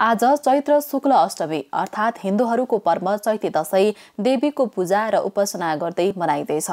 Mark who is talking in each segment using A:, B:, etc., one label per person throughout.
A: आज चैत्र शुक्ल अष्टमी अर्थात् हिन्दूहरूको पर्व चैते दशैँ देवीको पूजा र उपासना गर्दै मनाइँदैछ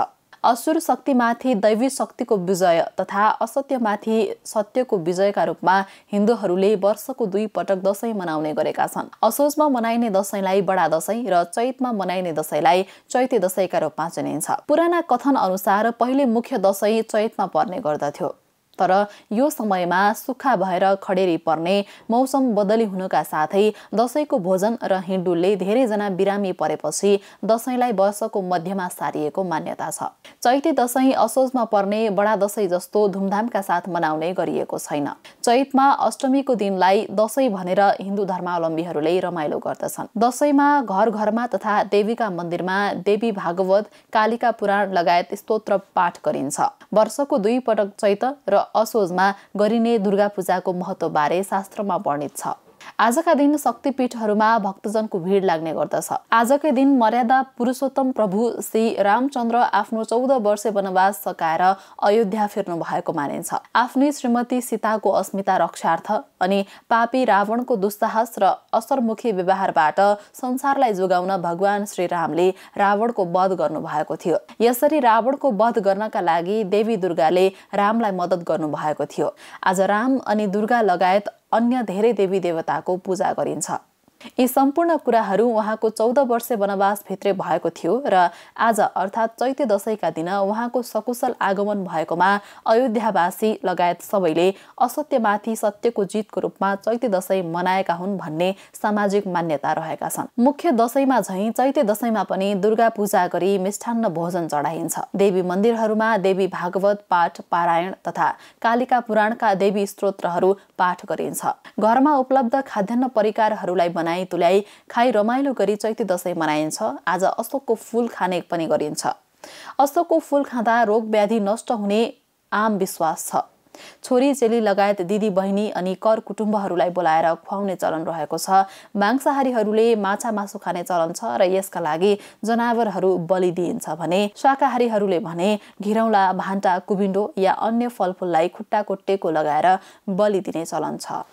A: असुर शक्तिमाथि दैवी शक्तिको विजय तथा असत्यमाथि सत्यको विजयका रूपमा हिन्दूहरूले वर्षको दुई पटक दसैँ मनाउने गरेका छन् असोजमा मनाइने दसैँलाई बडा दसैँ र चैतमा मनाइने दसैँलाई चैते दसैँका रूपमा चिनिन्छ पुराना कथन अनुसार पहिले मुख्य दसैँ चैतमा पर्ने गर्दथ्यो तर यो समयमा सुक्खा भएर खडेरी पर्ने मौसम बदली हुनुका साथै दसैँको भोजन र हिन्डुलले धेरैजना बिरामी परेपछि दसैँलाई वर्षको मध्यमा सारिएको मान्यता छ चैते दसैँ असोजमा पर्ने बडा दसैँ जस्तो धुमधामका साथ मनाउने गरिएको छैन चैतमा अष्टमीको दिनलाई दसैँ भनेर हिन्दू धर्मावलम्बीहरूले रमाइलो गर्दछन् दसैँमा घर घरमा तथा देवीका मन्दिरमा देवी भागवत कालिका पुराण लगायत स्तोत्र पाठ गरिन्छ वर्षको दुई पटक चैत र असोजमा गरिने दुर्गापूजाको महत्त्वबारे शास्त्रमा वर्णित छ आजका दिन शक्तिपीठहरूमा भक्तजनको भिड लाग्ने गर्दछ आजकै दिन मर्यादा पुरुषोत्तम प्रभु श्री रामचन्द्र आफ्नो चौध वर्ष वनवास सकाएर अयोध्या फिर्नु भएको मानिन्छ आफ्नै श्रीमती सीताको अस्मिता रक्षार्थ अनि पापी रावणको दुस्साहस र असरमुखी व्यवहारबाट संसारलाई जोगाउन भगवान श्री रामले रावणको वध गर्नु भएको थियो यसरी रावणको वध गर्नका लागि देवी दुर्गाले रामलाई मद्दत भएको थियो आज राम अनि दुर्गा लगायत अन्य धेरै देवी देवताको पूजा गरिन्छ यी सम्पूर्ण कुराहरू उहाँको चौध वर्ष वनवास भित्रै भएको थियो र आज अर्थात् चैते दशैका दिन उहाँको सकुशल आगमन भएकोमा अयोध्यावासी लगायत सबैले असत्यमाथि सत्यको जितको रूपमा चैते दशैँ मनाएका हुन् भन्ने सामाजिक मान्यता रहेका छन् मुख्य दशैँमा झैँ चैते दशैँमा पनि दुर्गा पूजा गरी मिष्ठान्न भोजन चढाइन्छ देवी मन्दिरहरूमा देवी भागवत पाठ पारायण तथा कालिका पुराणका देवी स्तोत्रहरू पाठ गरिन्छ घरमा उपलब्ध खाद्यान्न परिकारहरूलाई बनाए बनाई तुल्याई खाई रमाइलो गरी चैते दसैँ मनाइन्छ आज अशोकको फुल खाने पनि गरिन्छ अशोकको फुल खाँदा रोग व्याधि नष्ट हुने आम विश्वास छ छोरी चेली लगायत दिदी बहिनी अनि कर कुटुम्बहरूलाई बोलाएर खुवाउने चलन रहेको छ मांसाहारीहरूले माछा मासु खाने चलन छ र यसका लागि जनावरहरू बलि दिइन्छ भने शाकाहारीहरूले भने घिरौला भान्टा कुबिन्डो या अन्य फलफुललाई खुट्टाको टेको लगाएर बलि दिने चलन छ